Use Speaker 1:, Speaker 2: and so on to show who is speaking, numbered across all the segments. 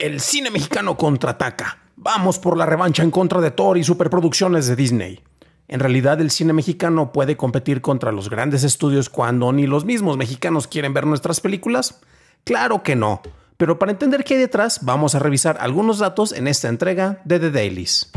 Speaker 1: El cine mexicano contraataca. Vamos por la revancha en contra de Thor y superproducciones de Disney. En realidad el cine mexicano puede competir contra los grandes estudios cuando ni los mismos mexicanos quieren ver nuestras películas? Claro que no. Pero para entender qué hay detrás, vamos a revisar algunos datos en esta entrega de The Dailies.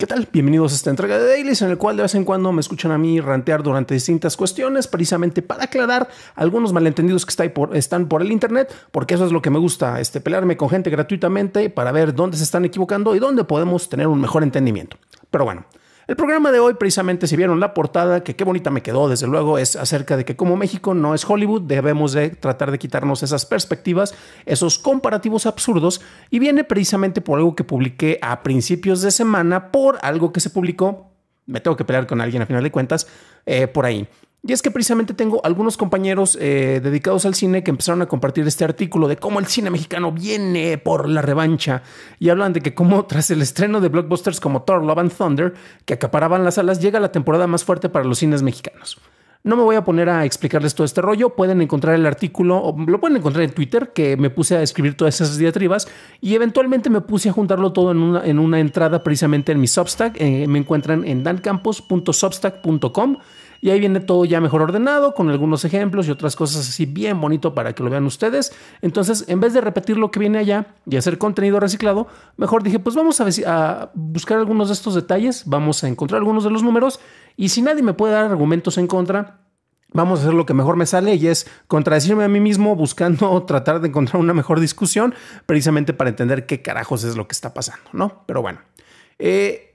Speaker 1: ¿Qué tal? Bienvenidos a esta entrega de Dailies en el cual de vez en cuando me escuchan a mí rantear durante distintas cuestiones precisamente para aclarar algunos malentendidos que están por el internet, porque eso es lo que me gusta, este, pelearme con gente gratuitamente para ver dónde se están equivocando y dónde podemos tener un mejor entendimiento. Pero bueno, el programa de hoy, precisamente, si vieron la portada, que qué bonita me quedó, desde luego, es acerca de que como México no es Hollywood, debemos de tratar de quitarnos esas perspectivas, esos comparativos absurdos, y viene precisamente por algo que publiqué a principios de semana, por algo que se publicó, me tengo que pelear con alguien a final de cuentas, eh, por ahí. Y es que precisamente tengo algunos compañeros eh, dedicados al cine que empezaron a compartir este artículo de cómo el cine mexicano viene por la revancha y hablan de que como tras el estreno de blockbusters como Thor, Love and Thunder, que acaparaban las alas, llega la temporada más fuerte para los cines mexicanos. No me voy a poner a explicarles todo este rollo. Pueden encontrar el artículo, o lo pueden encontrar en Twitter, que me puse a escribir todas esas diatribas y eventualmente me puse a juntarlo todo en una, en una entrada precisamente en mi Substack. Eh, me encuentran en dancampos.substack.com. Y ahí viene todo ya mejor ordenado, con algunos ejemplos y otras cosas así bien bonito para que lo vean ustedes. Entonces, en vez de repetir lo que viene allá y hacer contenido reciclado, mejor dije, pues vamos a, buscar algunos de estos detalles, vamos a encontrar algunos de los números y si nadie me puede dar argumentos en contra, Vamos a hacer lo que mejor me sale y es contradecirme a mí mismo buscando tratar de encontrar una mejor discusión precisamente para entender qué carajos es lo que está pasando, ¿no? Pero bueno. Eh,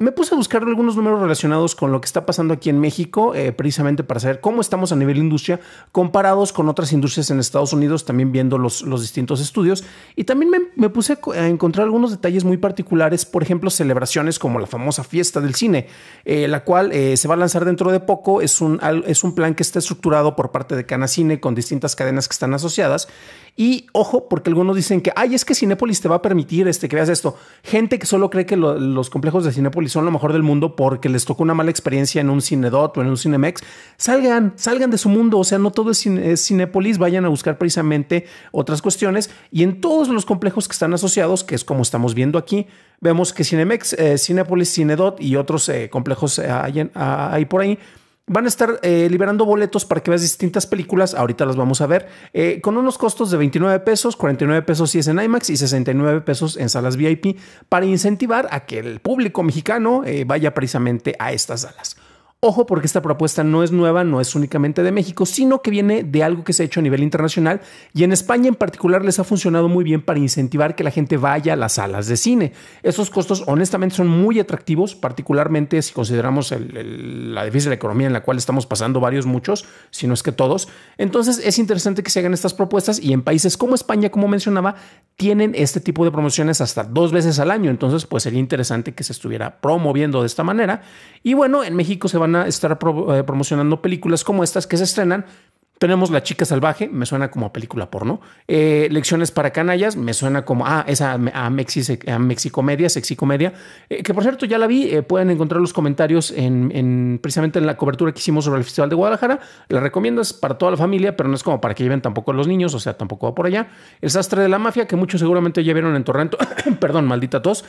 Speaker 1: me puse a buscar algunos números relacionados con lo que está pasando aquí en México, eh, precisamente para saber cómo estamos a nivel industria comparados con otras industrias en Estados Unidos, también viendo los, distintos estudios. Y también me, puse a encontrar algunos detalles muy particulares, por ejemplo, celebraciones como la famosa fiesta del cine, eh, la cual eh, se va a lanzar dentro de poco. Es un, es un plan que está estructurado por parte de Canacine con distintas cadenas que están asociadas. Y ojo, porque algunos dicen que, ay, es que Cinépolis te va a permitir este, que veas esto. Gente que solo cree que los complejos de Cinépolis son lo mejor del mundo porque les tocó una mala experiencia en un Cinedot o en un Cinemex, salgan, salgan de su mundo. O sea, no todo es, cinepolis Cinépolis, vayan a buscar precisamente otras cuestiones. Y en todos los complejos que están asociados, que es como estamos viendo aquí, vemos que Cinemex, eh, Cinépolis, Cinedot y otros eh, complejos eh, ah, hay por ahí Van a estar eh, liberando boletos para que veas distintas películas. Ahorita las vamos a ver. Eh, con unos costos de 29 pesos, 49 pesos si es en IMAX y 69 pesos en salas VIP para incentivar a que el público mexicano eh, vaya precisamente a estas salas. Ojo porque esta propuesta no es nueva, no es únicamente de México, sino que viene de algo que se ha hecho a nivel internacional y en España en particular les ha funcionado muy bien para incentivar que la gente vaya a las salas de cine. Esos costos honestamente son muy atractivos, particularmente si consideramos la difícil economía en la cual estamos pasando varios, muchos, si no es que todos. Entonces es interesante que se hagan estas propuestas y en países como España, como mencionaba, tienen este tipo de promociones hasta dos veces al año. Entonces pues sería interesante que se estuviera promoviendo de esta manera. Y bueno, en México se van estar eh, promocionando películas como estas que se estrenan. Tenemos La Chica Salvaje, me suena como película porno. Eh, Lecciones para Canallas, me suena como ah, esa a, Mexi, a Mexicomedia, Sexicomedia, eh, que por cierto ya la vi. pueden encontrar los comentarios en, precisamente en la cobertura que hicimos sobre el Festival de Guadalajara. La recomiendo, es para toda la familia, pero no es como para que lleven tampoco a los niños, o sea, tampoco va por allá. El Sastre de la Mafia, que muchos seguramente ya vieron en Torrento, perdón, maldita tos.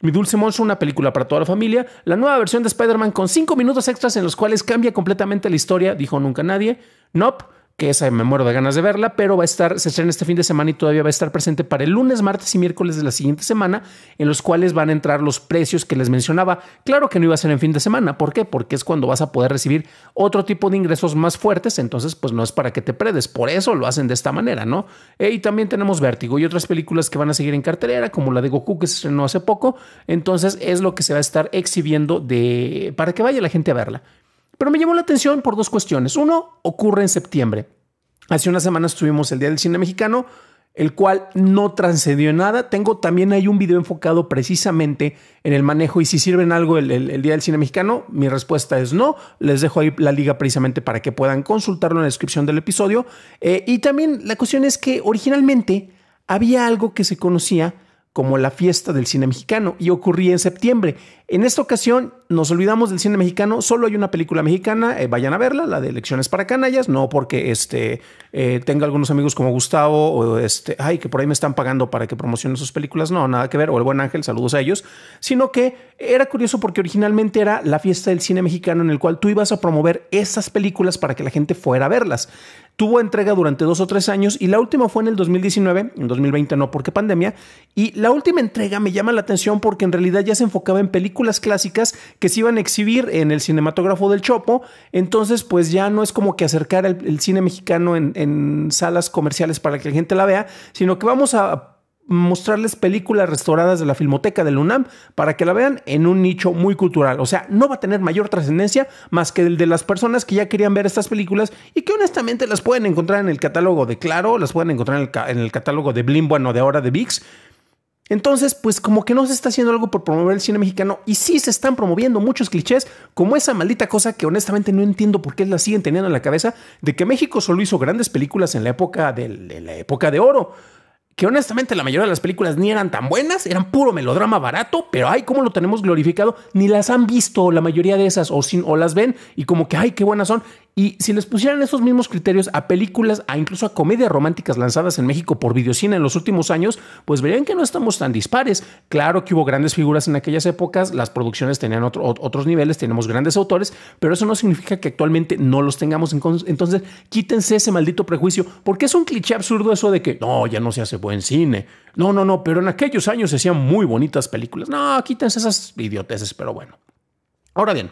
Speaker 1: Mi Dulce Monstruo, una película para toda la familia. La nueva versión de Spider-Man con cinco minutos extras en los cuales cambia completamente la historia, dijo nunca nadie. Nope, que esa me muero de ganas de verla, pero va a estar, se estrena este fin de semana y todavía va a estar presente para el lunes, martes y miércoles de la siguiente semana, en los cuales van a entrar los precios que les mencionaba. Claro que no iba a ser en fin de semana, ¿por qué? Porque es cuando vas a poder recibir otro tipo de ingresos más fuertes, entonces pues no es para que te predes, por eso lo hacen de esta manera, ¿no? Eh, y también tenemos Vértigo y otras películas que van a seguir en cartelera, como la de Goku que se estrenó hace poco, entonces es lo que se va a estar exhibiendo de, para que vaya la gente a verla. Pero me llamó la atención por dos cuestiones. Uno, ocurre en septiembre. Hace unas semanas tuvimos el Día del Cine Mexicano, el cual no trascendió nada. Tengo también hay un video enfocado precisamente en el manejo y si sirven algo el, Día del Cine Mexicano, mi respuesta es no. Les dejo ahí la liga precisamente para que puedan consultarlo en la descripción del episodio. Eh, y también la cuestión es que originalmente había algo que se conocía como la fiesta del cine mexicano y ocurría en septiembre. En esta ocasión nos olvidamos del cine mexicano, solo hay una película mexicana, eh, vayan a verla, la de Elecciones para Canallas, no porque este, eh, tenga algunos amigos como Gustavo o este, ay, que por ahí me están pagando para que promocione sus películas, no, nada que ver, o el buen ángel, saludos a ellos, sino que era curioso porque originalmente era la fiesta del cine mexicano en el cual tú ibas a promover esas películas para que la gente fuera a verlas. Tuvo entrega durante dos o tres años y la última fue en el 2019, en 2020 no porque pandemia, y la última entrega me llama la atención porque en realidad ya se enfocaba en películas clásicas que se iban a exhibir en el cinematógrafo del Chopo, entonces pues ya no es como que acercar el, cine mexicano en salas comerciales para que la gente la vea, sino que vamos a mostrarles películas restauradas de la Filmoteca del UNAM para que la vean en un nicho muy cultural. O sea, no va a tener mayor trascendencia más que el de las personas que ya querían ver estas películas y que honestamente las pueden encontrar en el catálogo de Claro, las pueden encontrar en el, catálogo de Blim, bueno, de ahora de VIX. Entonces, pues como que no se está haciendo algo por promover el cine mexicano y sí se están promoviendo muchos clichés, como esa maldita cosa que honestamente no entiendo por qué la siguen teniendo en la cabeza de que México solo hizo grandes películas en la época la época de oro que honestamente la mayoría de las películas ni eran tan buenas, eran puro melodrama barato, pero ay, como lo tenemos glorificado, ni las han visto la mayoría de esas o, sin, o las ven y como que ay, qué buenas son. Y si les pusieran esos mismos criterios a películas, a incluso a comedias románticas lanzadas en México por videocine en los últimos años, pues verían que no estamos tan dispares. Claro que hubo grandes figuras en aquellas épocas, las producciones tenían otros niveles, tenemos grandes autores, pero eso no significa que actualmente no los tengamos. Entonces, quítense ese maldito prejuicio, porque es un cliché absurdo eso de que no, ya no se hace buen cine. No, no, no, pero en aquellos años se hacían muy bonitas películas. No, quítense esas idioteces, pero bueno. Ahora bien,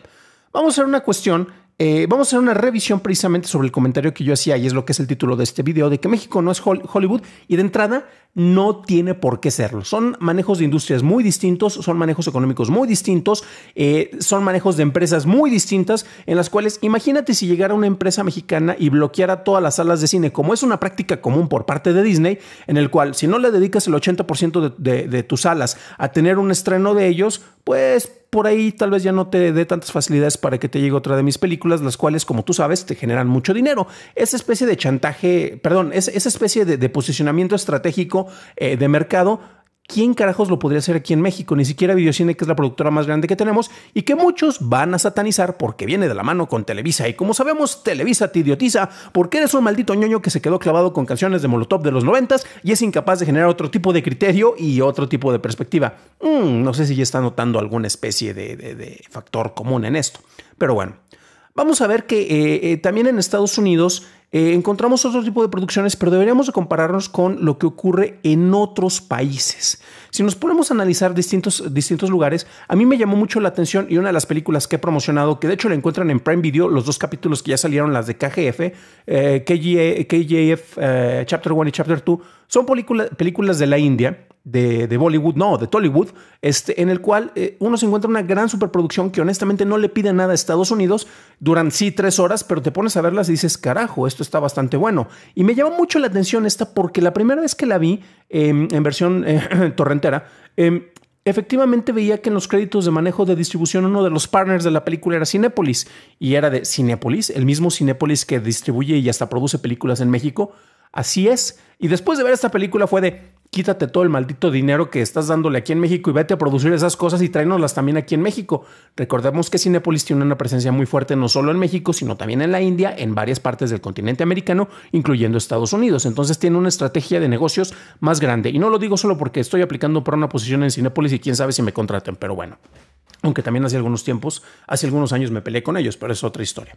Speaker 1: vamos a ver una cuestión eh, vamos a hacer una revisión precisamente sobre el comentario que yo hacía y es lo que es el título de este video, de que México no es Hollywood y de entrada no tiene por qué serlo. Son manejos de industrias muy distintos, son manejos económicos muy distintos, eh, son manejos de empresas muy distintas en las cuales imagínate si llegara una empresa mexicana y bloqueara todas las salas de cine, como es una práctica común por parte de Disney, en el cual si no le dedicas el 80% de tus salas a tener un estreno de ellos, pues por ahí tal vez ya no te dé tantas facilidades para que te llegue otra de mis películas, las cuales, como tú sabes, te generan mucho dinero. Esa especie de chantaje, perdón, esa especie de, posicionamiento estratégico eh, de mercado ¿quién carajos lo podría hacer aquí en México? Ni siquiera Videocine, que es la productora más grande que tenemos y que muchos van a satanizar porque viene de la mano con Televisa. Y como sabemos, Televisa te idiotiza porque eres un maldito ñoño que se quedó clavado con canciones de Molotov de los noventas y es incapaz de generar otro tipo de criterio y otro tipo de perspectiva. Mm, no sé si ya está notando alguna especie de, factor común en esto. Pero bueno, vamos a ver que eh, eh, también en Estados Unidos eh, encontramos otro tipo de producciones, pero deberíamos compararnos con lo que ocurre en otros países. Si nos ponemos a analizar distintos, distintos lugares, a mí me llamó mucho la atención y una de las películas que he promocionado, que de hecho la encuentran en Prime Video, los dos capítulos que ya salieron, las de KGF, eh, KGF, eh, Chapter 1 y Chapter 2, son películas de la India de, Bollywood, no, de Tollywood, este, en el cual eh, uno se encuentra una gran superproducción que honestamente no le pide nada a Estados Unidos, duran sí tres horas, pero te pones a verlas y dices, carajo, esto está bastante bueno. Y me llama mucho la atención esta porque la primera vez que la vi em, en versión eh, torrentera, em, efectivamente veía que en los créditos de manejo de distribución uno de los partners de la película era Cinépolis y era de Cinepolis el mismo Cinépolis que distribuye y hasta produce películas en México. Así es. Y después de ver esta película fue de, quítate todo el maldito dinero que estás dándole aquí en México y vete a producir esas cosas y tráenoslas también aquí en México. Recordemos que Cinepolis tiene una presencia muy fuerte no solo en México, sino también en la India, en varias partes del continente americano, incluyendo Estados Unidos. Entonces tiene una estrategia de negocios más grande. Y no lo digo solo porque estoy aplicando para una posición en Cinepolis y quién sabe si me contraten, pero bueno. Aunque también hace algunos tiempos, hace algunos años me peleé con ellos, pero es otra historia.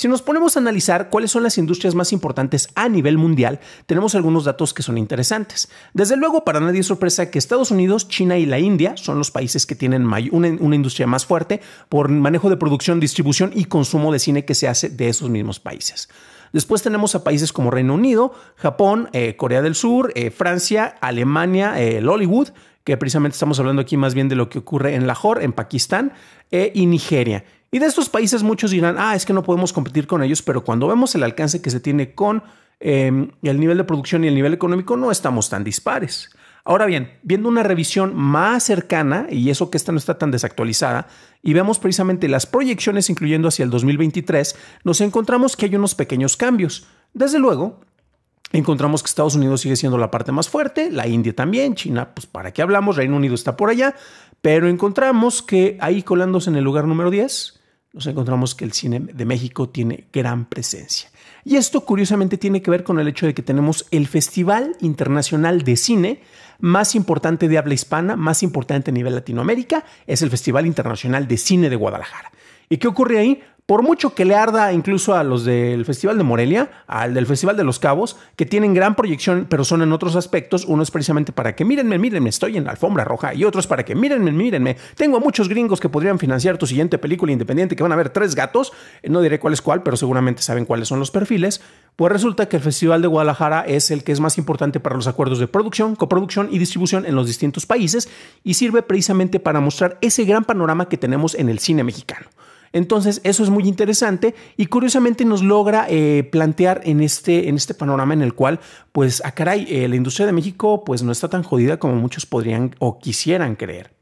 Speaker 1: Si nos ponemos a analizar cuáles son las industrias más importantes a nivel mundial, tenemos algunos datos que son interesantes. Desde luego, para nadie es sorpresa que Estados Unidos, China y la India son los países que tienen una, industria más fuerte por manejo de producción, distribución y consumo de cine que se hace de esos mismos países. Después tenemos a países como Reino Unido, Japón, eh, Corea del Sur, eh, Francia, Alemania, eh, el Hollywood, que precisamente estamos hablando aquí más bien de lo que ocurre en Lahore, en Pakistán, y Nigeria. Y de estos países muchos dirán, ah, es que no podemos competir con ellos, pero cuando vemos el alcance que se tiene con em, el nivel de producción y el nivel económico, no estamos tan dispares. Ahora bien, viendo una revisión más cercana, y eso que esta no está tan desactualizada, y vemos precisamente las proyecciones incluyendo hacia el 2023, nos encontramos que hay unos pequeños cambios. Desde luego, encontramos que Estados Unidos sigue siendo la parte más fuerte, la India también, China, pues para qué hablamos, Reino Unido está por allá, pero encontramos que ahí colándose en el lugar número 10, nos encontramos que el cine de México tiene gran presencia. Y esto curiosamente tiene que ver con el hecho de que tenemos el Festival Internacional de Cine más importante de habla hispana, más importante a nivel Latinoamérica, es el Festival Internacional de Cine de Guadalajara. ¿Y qué ocurre ahí? por mucho que le arda incluso a los del Festival de Morelia, al del Festival de los Cabos, que tienen gran proyección, pero son en otros aspectos. Uno es precisamente para que mírenme, mírenme, estoy en la alfombra roja. Y otro es para que mírenme, mírenme. Tengo muchos gringos que podrían financiar tu siguiente película independiente, que van a ver tres gatos. Eh, no diré cuál es cuál, pero seguramente saben cuáles son los perfiles. Pues resulta que el Festival de Guadalajara es el que es más importante para los acuerdos de producción, coproducción y distribución en los distintos países y sirve precisamente para mostrar ese gran panorama que tenemos en el cine mexicano. Entonces, eso es muy interesante y curiosamente nos logra eh, plantear en este, en este panorama en el cual, pues, a ah, caray, eh, la industria de México pues no está tan jodida como muchos podrían o quisieran creer.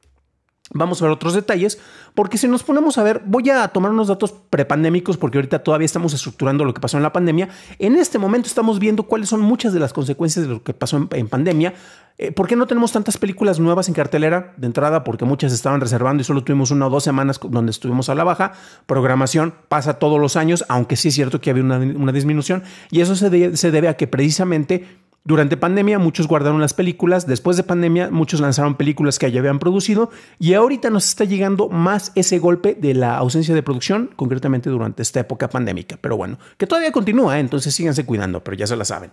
Speaker 1: Vamos a ver otros detalles, porque si nos ponemos a ver, voy a tomar unos datos prepandémicos, porque ahorita todavía estamos estructurando lo que pasó en la pandemia. En este momento estamos viendo cuáles son muchas de las consecuencias de lo que pasó en, pandemia. Eh, ¿Por qué no tenemos tantas películas nuevas en cartelera de entrada? Porque muchas estaban reservando y solo tuvimos una o dos semanas donde estuvimos a la baja. Programación pasa todos los años, aunque sí es cierto que había una, disminución, y eso se, se debe a que precisamente durante pandemia muchos guardaron las películas, después de pandemia muchos lanzaron películas que ya habían producido y ahorita nos está llegando más ese golpe de la ausencia de producción, concretamente durante esta época pandémica. Pero bueno, que todavía continúa, ¿eh? entonces síganse cuidando, pero ya se la saben.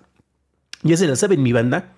Speaker 1: Ya se la saben mi banda.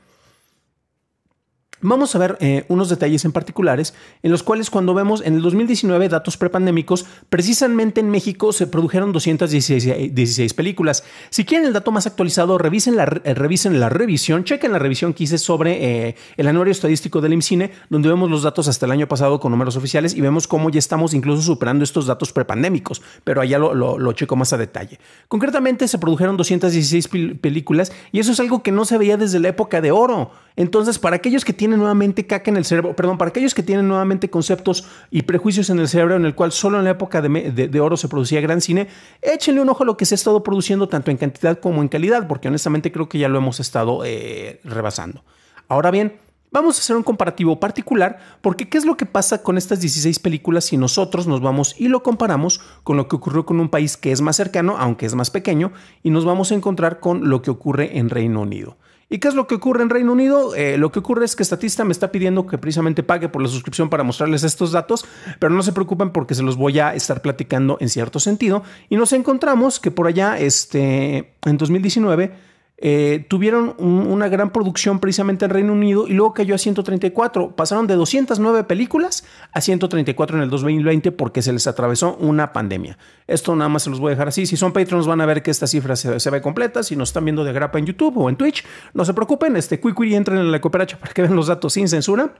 Speaker 1: Vamos a ver eh, unos detalles en particulares, en los cuales cuando vemos en el 2019 datos prepandémicos, precisamente en México se produjeron 216 eh, películas. Si quieren el dato más actualizado, revisen la, revisen la revisión, chequen la revisión que hice sobre eh, el anuario estadístico del IMCINE, donde vemos los datos hasta el año pasado con números oficiales y vemos cómo ya estamos incluso superando estos datos prepandémicos, pero allá lo, lo checo más a detalle. Concretamente se produjeron 216 películas y eso es algo que no se veía desde la época de oro. Entonces, para aquellos que tienen nuevamente caca en el cerebro, perdón, para aquellos que tienen nuevamente conceptos y prejuicios en el cerebro en el cual solo en la época de, oro se producía gran cine, échenle un ojo a lo que se ha estado produciendo tanto en cantidad como en calidad, porque honestamente creo que ya lo hemos estado eh, rebasando. Ahora bien, Vamos a hacer un comparativo particular porque ¿qué es lo que pasa con estas 16 películas si nosotros nos vamos y lo comparamos con lo que ocurrió con un país que es más cercano, aunque es más pequeño, y nos vamos a encontrar con lo que ocurre en Reino Unido? ¿Y qué es lo que ocurre en Reino Unido? Eh, lo que ocurre es que Statista me está pidiendo que precisamente pague por la suscripción para mostrarles estos datos, pero no se preocupen porque se los voy a estar platicando en cierto sentido. Y nos encontramos que por allá, este, en 2019, eh, tuvieron una gran producción precisamente en Reino Unido y luego cayó a 134. Pasaron de 209 películas a 134 en el 2020 porque se les atravesó una pandemia. Esto nada más se los voy a dejar así. Si son patrons van a ver que esta cifra se, ve completa. Si nos están viendo de grapa en YouTube o en Twitch, no se preocupen. Este quick y entren en la cooperacha para que vean los datos sin censura.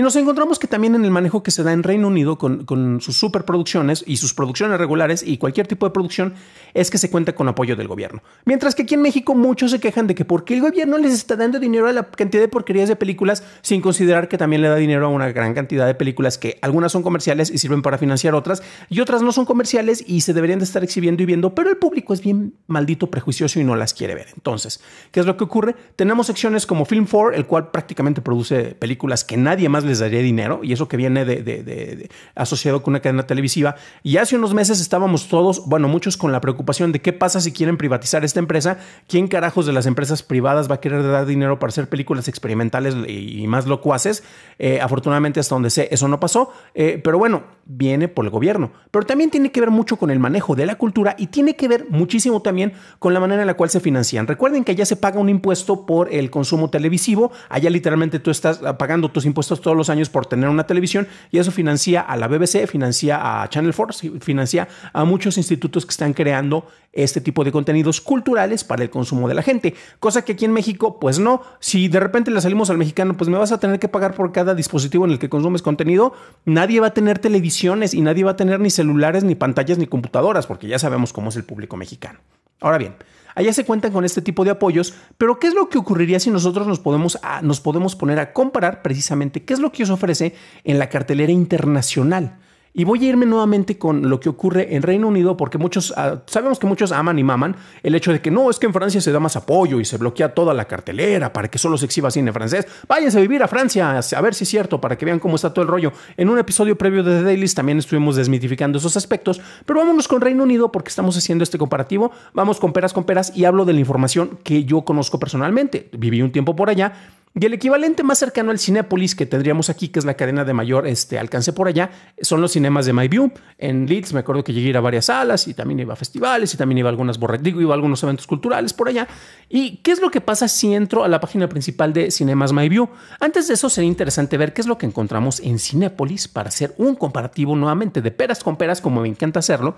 Speaker 1: Y nos encontramos que también en el manejo que se da en Reino Unido con, sus superproducciones y sus producciones regulares y cualquier tipo de producción es que se cuenta con apoyo del gobierno. Mientras que aquí en México muchos se quejan de que porque el gobierno les está dando dinero a la cantidad de porquerías de películas sin considerar que también le da dinero a una gran cantidad de películas que algunas son comerciales y sirven para financiar otras y otras no son comerciales y se deberían de estar exhibiendo y viendo, pero el público es bien maldito prejuicioso y no las quiere ver. Entonces, ¿qué es lo que ocurre? Tenemos secciones como Film 4, el cual prácticamente produce películas que nadie más les daría dinero y eso que viene de, asociado con una cadena televisiva. Y hace unos meses estábamos todos, bueno, muchos con la preocupación de qué pasa si quieren privatizar esta empresa, quién carajos de las empresas privadas va a querer dar dinero para hacer películas experimentales y, más locuaces. Eh, afortunadamente hasta donde sé, eso no pasó, eh, pero bueno, viene por el gobierno. Pero también tiene que ver mucho con el manejo de la cultura y tiene que ver muchísimo también con la manera en la cual se financian. Recuerden que allá se paga un impuesto por el consumo televisivo, allá literalmente tú estás ah, pagando tus impuestos todos los años por tener una televisión y eso financia a la BBC, financia a Channel 4, financia a muchos institutos que están creando este tipo de contenidos culturales para el consumo de la gente. Cosa que aquí en México, pues no. Si de repente le salimos al mexicano, pues me vas a tener que pagar por cada dispositivo en el que consumes contenido. Nadie va a tener televisiones y nadie va a tener ni celulares, ni pantallas, ni computadoras, porque ya sabemos cómo es el público mexicano. Ahora bien, Allá se cuentan con este tipo de apoyos, pero ¿qué es lo que ocurriría si nosotros nos podemos, ah, nos podemos poner a comparar precisamente qué es lo que os ofrece en la cartelera internacional? Y voy a irme nuevamente con lo que ocurre en Reino Unido, porque muchos ah, sabemos que muchos aman y maman el hecho de que no, es que en Francia se da más apoyo y se bloquea toda la cartelera para que solo se exhiba cine francés. Váyanse a vivir a Francia, a ver si es cierto, para que vean cómo está todo el rollo. En un episodio previo de The Dailys también estuvimos desmitificando esos aspectos, pero vámonos con Reino Unido porque estamos haciendo este comparativo. Vamos con peras con peras y hablo de la información que yo conozco personalmente. Viví un tiempo por allá y el equivalente más cercano al Cinépolis que tendríamos aquí, que es la cadena de mayor este, alcance por allá, son los cinemas de MyView. En Leeds me acuerdo que llegué a ir a varias salas y también iba a festivales y también iba a algunas borradigo, iba a algunos eventos culturales por allá. ¿Y qué es lo que pasa si entro a la página principal de Cinemas MyView? Antes de eso sería interesante ver qué es lo que encontramos en Cinépolis para hacer un comparativo nuevamente de peras con peras, como me encanta hacerlo,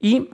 Speaker 1: y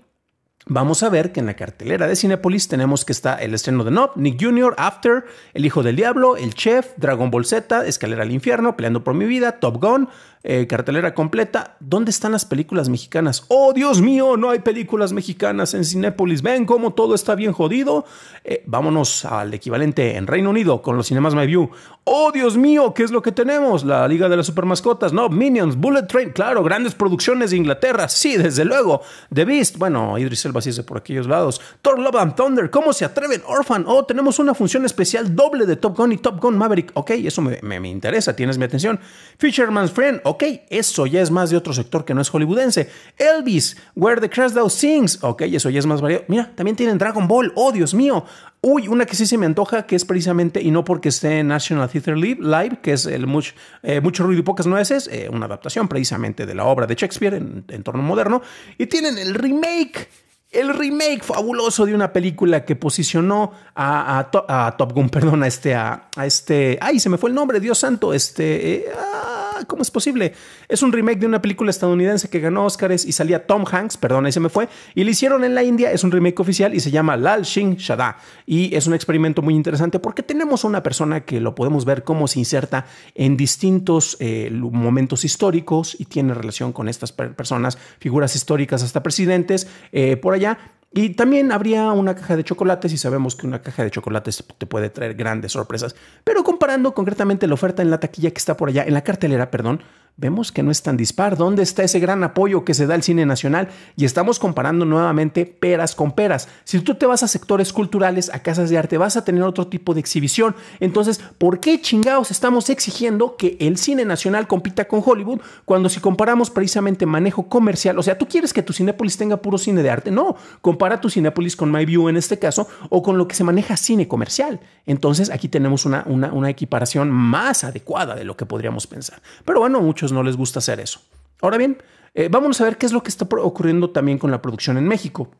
Speaker 1: Vamos a ver que en la cartelera de Cinepolis tenemos que está el estreno de Nob, Nick Jr., After, El Hijo del Diablo, El Chef, Dragon Ball Z, Escalera al Infierno, Peleando por mi Vida, Top Gun, eh, cartelera completa. ¿Dónde están las películas mexicanas? Oh, Dios mío, no hay películas mexicanas en Cinépolis. Ven cómo todo está bien jodido. Eh, vámonos al equivalente en Reino Unido con los cinemas My View. Oh, Dios mío, ¿qué es lo que tenemos? La Liga de las Supermascotas, no, Minions, Bullet Train, claro, grandes producciones de Inglaterra, sí, desde luego. The Beast, bueno, Idris Elba sí es por aquellos lados. Thor Love and Thunder, ¿cómo se atreven? Orphan, oh, tenemos una función especial doble de Top Gun y Top Gun Maverick. Ok, eso me, me interesa, tienes mi atención. Fisherman's Friend, Ok, eso ya es más de otro sector que no es hollywoodense. Elvis, Where the Down Sings. Ok, eso ya es más variado. Mira, también tienen Dragon Ball. Oh, Dios mío. Uy, una que sí se me antoja, que es precisamente, y no porque esté en National Theatre Live, que es el eh, Mucho Ruido y Pocas Nueces, eh, una adaptación precisamente de la obra de Shakespeare en entorno moderno. Y tienen el remake el remake fabuloso de una película que posicionó a, Top Gun, perdón, a este, a, este, ay, se me fue el nombre, Dios santo, este, eh, ah, Ah, ¿cómo es posible? Es un remake de una película estadounidense que ganó Oscars y salía Tom Hanks, perdón, ahí se me fue, y le hicieron en la India, es un remake oficial y se llama Lal Singh Shada. Y es un experimento muy interesante porque tenemos una persona que lo podemos ver cómo se inserta en distintos eh, momentos históricos y tiene relación con estas personas, figuras históricas hasta presidentes eh, por allá y también habría una caja de chocolates y sabemos que una caja de chocolates te puede traer grandes sorpresas. Pero comparando concretamente la oferta en la taquilla que está por allá, en la cartelera, perdón, vemos que no es tan dispar. ¿Dónde está ese gran apoyo que se da al cine nacional? Y estamos comparando nuevamente peras con peras. Si tú te vas a sectores culturales, a casas de arte, vas a tener otro tipo de exhibición. Entonces, ¿por qué chingados estamos exigiendo que el cine nacional compita con Hollywood cuando si comparamos precisamente manejo comercial? O sea, ¿tú quieres que tu Cinepolis tenga puro cine de arte? No, compara tu Cinepolis con MyView en este caso o con lo que se maneja cine comercial. Entonces, aquí tenemos una, una equiparación más adecuada de lo que podríamos pensar. Pero bueno, muchos no les gusta hacer eso. Ahora bien, eh, vamos a ver qué es lo que está ocurriendo también con la producción en México.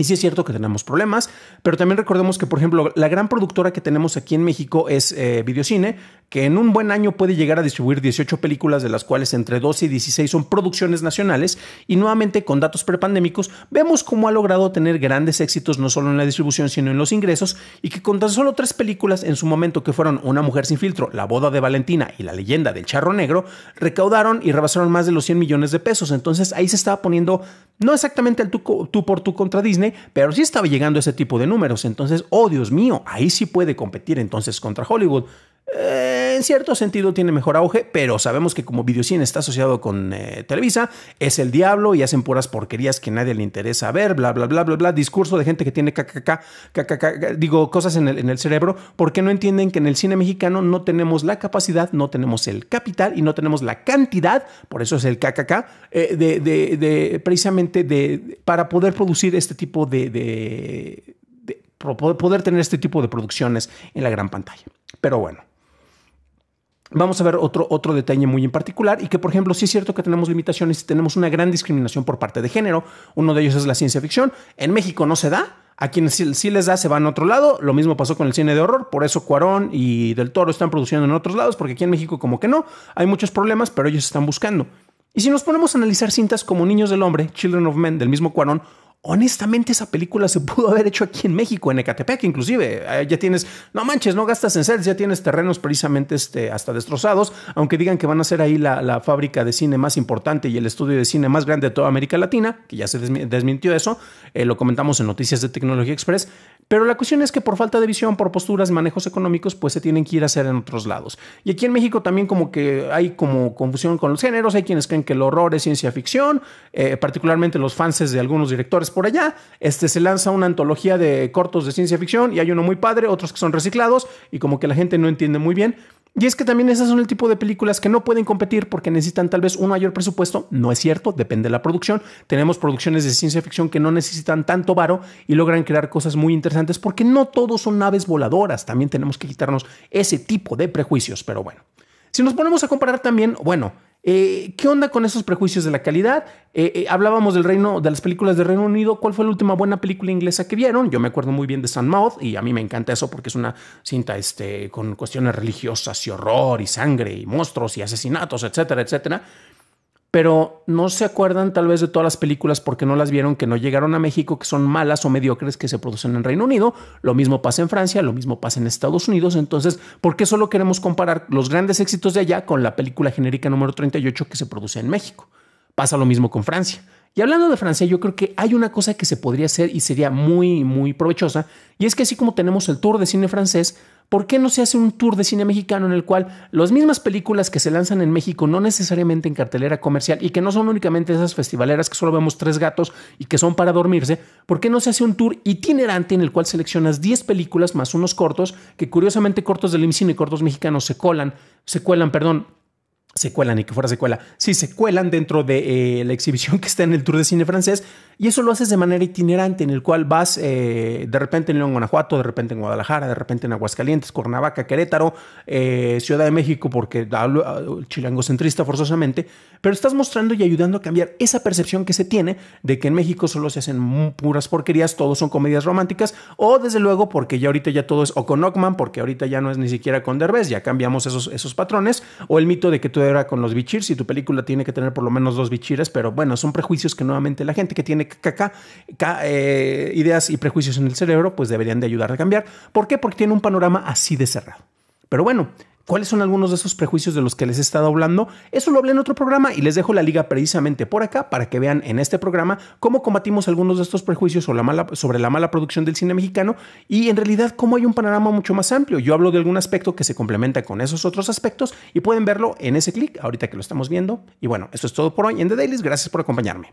Speaker 1: Y sí es cierto que tenemos problemas, pero también recordemos que, por ejemplo, la gran productora que tenemos aquí en México es eh, Videocine, que en un buen año puede llegar a distribuir 18 películas, de las cuales entre 12 y 16 son producciones nacionales. Y nuevamente, con datos prepandémicos, vemos cómo ha logrado tener grandes éxitos no solo en la distribución, sino en los ingresos, y que con tan solo tres películas en su momento, que fueron Una mujer sin filtro, La boda de Valentina y La leyenda del charro negro, recaudaron y rebasaron más de los 100 millones de pesos. Entonces ahí se estaba poniendo, no exactamente el tú, tú por tú contra Disney, pero sí estaba llegando ese tipo de números. Entonces, oh Dios mío, ahí sí puede competir entonces contra Hollywood. Eh, en cierto sentido tiene mejor auge, pero sabemos que como Videocine está asociado con eh, Televisa, es el diablo y hacen puras porquerías que nadie le interesa ver, bla, bla, bla, bla, bla, discurso de gente que tiene kkk, kkk digo, cosas en el, en el cerebro, porque no entienden que en el cine mexicano no tenemos la capacidad, no tenemos el capital y no tenemos la cantidad, por eso es el kkk, eh, de, de, de, precisamente de, para poder producir este tipo de poder tener este tipo de producciones en la gran pantalla. Pero bueno. Vamos a ver otro, otro detalle muy en particular y que, por ejemplo, sí es cierto que tenemos limitaciones y tenemos una gran discriminación por parte de género. Uno de ellos es la ciencia ficción. En México no se da, a quienes sí les da se van a otro lado. Lo mismo pasó con el cine de horror. Por eso Cuarón y Del Toro están produciendo en otros lados, porque aquí en México como que no. Hay muchos problemas, pero ellos están buscando. Y si nos ponemos a analizar cintas como Niños del Hombre, Children of Men, del mismo Cuarón, honestamente esa película se pudo haber hecho aquí en México, en Ecatepec inclusive. Eh, ya tienes, no manches, no gastas en sets, ya tienes terrenos precisamente este, hasta destrozados, aunque digan que van a ser ahí la, fábrica de cine más importante y el estudio de cine más grande de toda América Latina, que ya se desmintió eso, eh, lo comentamos en Noticias de Tecnología Express, pero la cuestión es que por falta de visión, por posturas, manejos económicos, pues se tienen que ir a hacer en otros lados. Y aquí en México también como que hay como confusión con los géneros, hay quienes creen que el horror es ciencia ficción, eh, particularmente los fans de algunos directores por allá, este, se lanza una antología de cortos de ciencia ficción y hay uno muy padre, otros que son reciclados y como que la gente no entiende muy bien, y es que también esas son el tipo de películas que no pueden competir porque necesitan tal vez un mayor presupuesto. No es cierto, depende de la producción. Tenemos producciones de ciencia ficción que no necesitan tanto varo y logran crear cosas muy interesantes porque no todos son naves voladoras. También tenemos que quitarnos ese tipo de prejuicios, pero bueno. Si nos ponemos a comparar también, bueno, eh, ¿Qué onda con esos prejuicios de la calidad? Eh, eh, hablábamos del reino, de las películas del Reino Unido. ¿Cuál fue la última buena película inglesa que vieron? Yo me acuerdo muy bien de Sandmouth y a mí me encanta eso porque es una cinta este, con cuestiones religiosas y horror y sangre y monstruos y asesinatos, etcétera, etcétera pero no se acuerdan tal vez de todas las películas porque no las vieron, que no llegaron a México, que son malas o mediocres que se producen en Reino Unido. Lo mismo pasa en Francia, lo mismo pasa en Estados Unidos. Entonces, ¿por qué solo queremos comparar los grandes éxitos de allá con la película genérica número 38 que se produce en México? Pasa lo mismo con Francia. Y hablando de Francia, yo creo que hay una cosa que se podría hacer y sería muy, muy provechosa, y es que así como tenemos el tour de cine francés, ¿por qué no se hace un tour de cine mexicano en el cual las mismas películas que se lanzan en México, no necesariamente en cartelera comercial, y que no son únicamente esas festivaleras que solo vemos tres gatos y que son para dormirse, ¿por qué no se hace un tour itinerante en el cual seleccionas 10 películas más unos cortos, que curiosamente cortos del IMCINE y cortos mexicanos se colan, se cuelan, perdón, se cuelan y que fuera secuela. Sí, se cuelan dentro de eh, la exhibición que está en el Tour de Cine Francés y eso lo haces de manera itinerante, en el cual vas eh, de repente en León, Guanajuato, de repente en Guadalajara, de repente en Aguascalientes, Cuernavaca, Querétaro, eh, Ciudad de México, porque hablo ah, chilango centrista forzosamente, pero estás mostrando y ayudando a cambiar esa percepción que se tiene de que en México solo se hacen puras porquerías, todos son comedias románticas, o desde luego porque ya ahorita ya todo es o con Ockman, porque ahorita ya no es ni siquiera con Derbez, ya cambiamos esos, esos patrones, o el mito de que tú era con los bichirs y tu película tiene que tener por lo menos dos bichires, pero bueno, son prejuicios que nuevamente la gente que tiene eh, ideas y prejuicios en el cerebro, pues deberían de ayudar a cambiar. ¿Por qué? Porque tiene un panorama así de cerrado. Pero bueno, ¿Cuáles son algunos de esos prejuicios de los que les he estado hablando? Eso lo hablé en otro programa y les dejo la liga precisamente por acá para que vean en este programa cómo combatimos algunos de estos prejuicios sobre la mala, sobre la mala producción del cine mexicano y en realidad cómo hay un panorama mucho más amplio. Yo hablo de algún aspecto que se complementa con esos otros aspectos y pueden verlo en ese clic ahorita que lo estamos viendo. Y bueno, eso es todo por hoy en The Daily. Gracias por acompañarme.